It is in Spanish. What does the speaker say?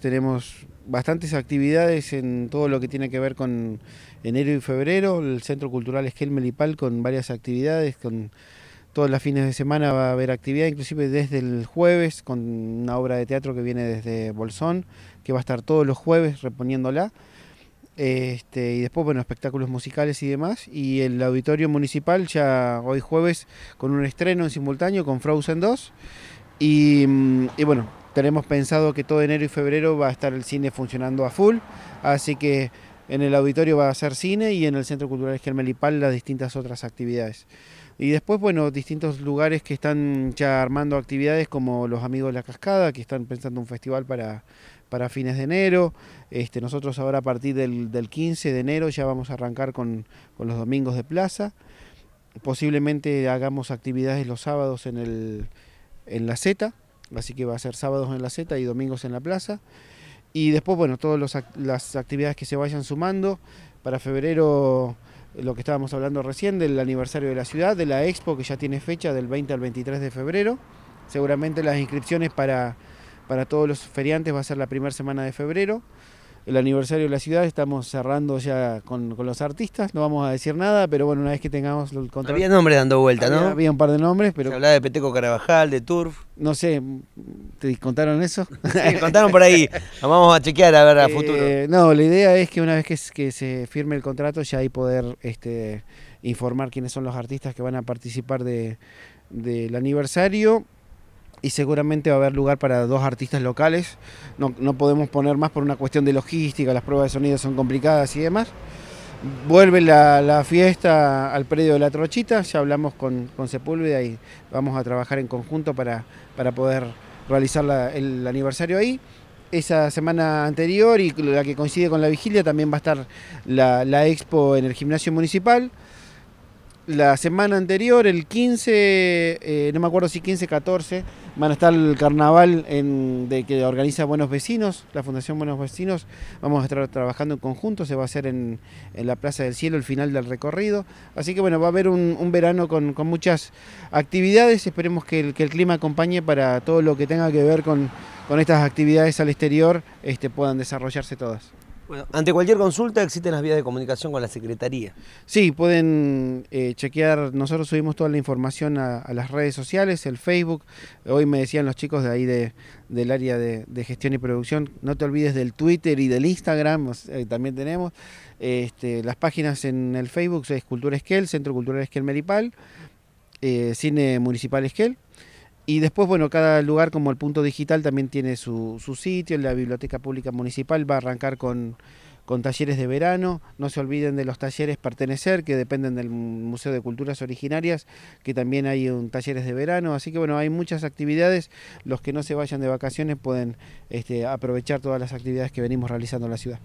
Tenemos bastantes actividades en todo lo que tiene que ver con enero y febrero. El Centro Cultural Esquel Melipal con varias actividades, con todos los fines de semana va a haber actividad, inclusive desde el jueves, con una obra de teatro que viene desde Bolsón, que va a estar todos los jueves reponiéndola. Este, y después, bueno, espectáculos musicales y demás. Y el auditorio municipal ya hoy jueves con un estreno en simultáneo con Frozen 2. Y, mm, y bueno, tenemos pensado que todo enero y febrero va a estar el cine funcionando a full, así que en el auditorio va a ser cine y en el Centro Cultural Germelipal las distintas otras actividades. Y después, bueno, distintos lugares que están ya armando actividades como los Amigos de la Cascada, que están pensando un festival para, fines de enero. Este, nosotros ahora a partir del, 15 de enero ya vamos a arrancar con, los domingos de plaza. Posiblemente hagamos actividades los sábados en, el, en la Z. Así que va a ser sábados en la Z y domingos en la plaza. Y después, bueno, todas las actividades que se vayan sumando. Para febrero, lo que estábamos hablando recién, del aniversario de la ciudad, de la expo que ya tiene fecha del 20 al 23 de febrero. Seguramente las inscripciones para, para todos los feriantes va a ser la primera semana de febrero el aniversario de la ciudad, estamos cerrando ya con, los artistas, no vamos a decir nada, pero bueno, una vez que tengamos el contrato... Había nombres dando vuelta, ¿no? Había un par de nombres, pero... hablaba de Peteco Carabajal, de Turf... No sé, ¿te contaron eso? sí, contaron por ahí, vamos a chequear a ver a eh, futuro. No, la idea es que una vez que, se firme el contrato ya hay poder este, informar quiénes son los artistas que van a participar de, del aniversario y seguramente va a haber lugar para dos artistas locales. No, podemos poner más por una cuestión de logística, las pruebas de sonido son complicadas y demás. Vuelve la, fiesta al predio de la Trochita, ya hablamos con, con, Sepúlveda y vamos a trabajar en conjunto para, poder realizar el aniversario ahí. Esa semana anterior y la que coincide con la vigilia también va a estar la, la expo en el gimnasio municipal la semana anterior, el 15, eh, no me acuerdo si 15, 14, van a estar el carnaval de que organiza Buenos Vecinos, la Fundación Buenos Vecinos. Vamos a estar trabajando en conjunto, se va a hacer en, la Plaza del Cielo el final del recorrido. Así que bueno, va a haber un, verano con, muchas actividades. Esperemos que el, clima acompañe para todo lo que tenga que ver con, estas actividades al exterior, este, puedan desarrollarse todas ante cualquier consulta existen las vías de comunicación con la Secretaría. Sí, pueden eh, chequear, nosotros subimos toda la información a, las redes sociales, el Facebook, hoy me decían los chicos de ahí del área de, gestión y producción, no te olvides del Twitter y del Instagram, también tenemos este, las páginas en el Facebook, es Cultura Esquel, Centro Cultural Esquel Meripal, eh, Cine Municipal Esquel, y después, bueno, cada lugar como el punto digital también tiene su, sitio, la Biblioteca Pública Municipal va a arrancar con, talleres de verano, no se olviden de los talleres pertenecer que dependen del Museo de Culturas Originarias, que también hay un talleres de verano, así que bueno, hay muchas actividades, los que no se vayan de vacaciones pueden este, aprovechar todas las actividades que venimos realizando en la ciudad.